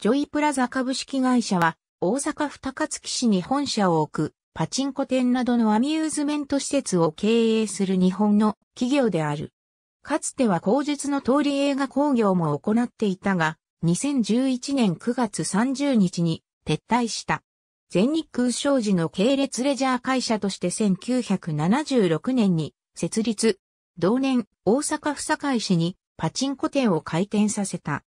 ジョイプラザ株式会社は、大阪府高槻市に本社を置く、パチンコ店などのアミューズメント施設を経営する日本の企業である。かつては口述の通り映画工業も行っていたが、2011年9月30日に撤退した。全日空商事の系列レジャー会社として1976年に設立。同年、大阪府堺市にパチンコ店を開店させた。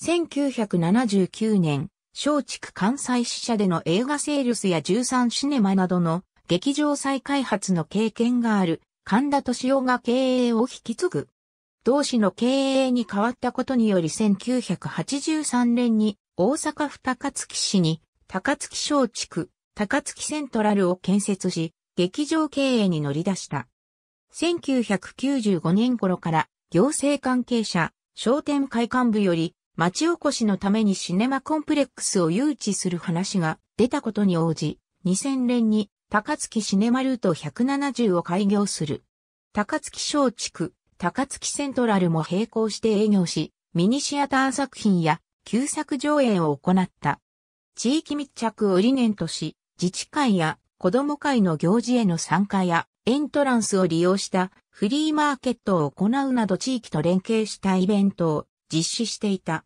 1979年、松竹関西支社での映画セールスや13シネマなどの劇場再開発の経験がある神田敏夫が経営を引き継ぐ。同志の経営に変わったことにより1983年に大阪府高槻市に高槻松竹、高槻セントラルを建設し、劇場経営に乗り出した。1995年頃から行政関係者、商店会幹部より町おこしのためにシネマコンプレックスを誘致する話が出たことに応じ、2000年に高槻シネマルート170を開業する。高槻小地区、高槻セントラルも並行して営業し、ミニシアター作品や旧作上映を行った。地域密着を理念とし、自治会や子ども会の行事への参加やエントランスを利用したフリーマーケットを行うなど地域と連携したイベントを実施していた。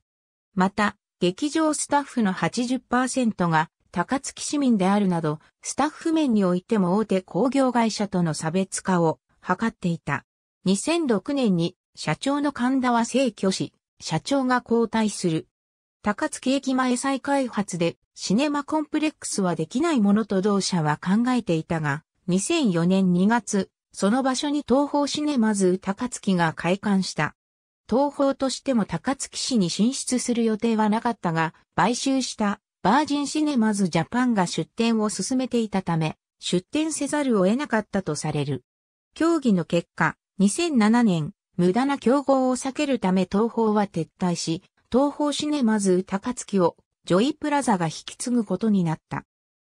また、劇場スタッフの80%が高槻市民であるなど、スタッフ面においても大手工業会社との差別化を図っていた。2006年に社長の神田は逝去し、社長が交代する。高槻駅前再開発でシネマコンプレックスはできないものと同社は考えていたが、2004年2月、その場所に東方シネマズ高槻が開館した。東方としても高槻市に進出する予定はなかったが、買収したバージンシネマズジャパンが出展を進めていたため、出展せざるを得なかったとされる。協議の結果、2007年、無駄な競合を避けるため東方は撤退し、東方シネマズ高槻をジョイプラザが引き継ぐことになった。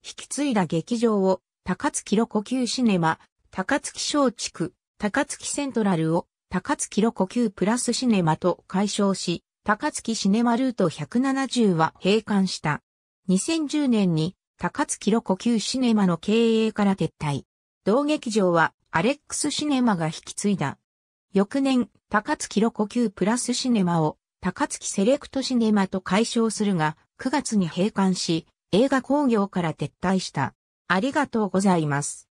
引き継いだ劇場を高槻ロコ級シネマ、高槻小地区、高槻セントラルを高槻ロコ吸プラスシネマと解消し、高槻シネマルート170は閉館した。2010年に高槻ロコ吸シネマの経営から撤退。同劇場はアレックスシネマが引き継いだ。翌年、高槻ロコ吸プラスシネマを高槻セレクトシネマと解消するが、9月に閉館し、映画工業から撤退した。ありがとうございます。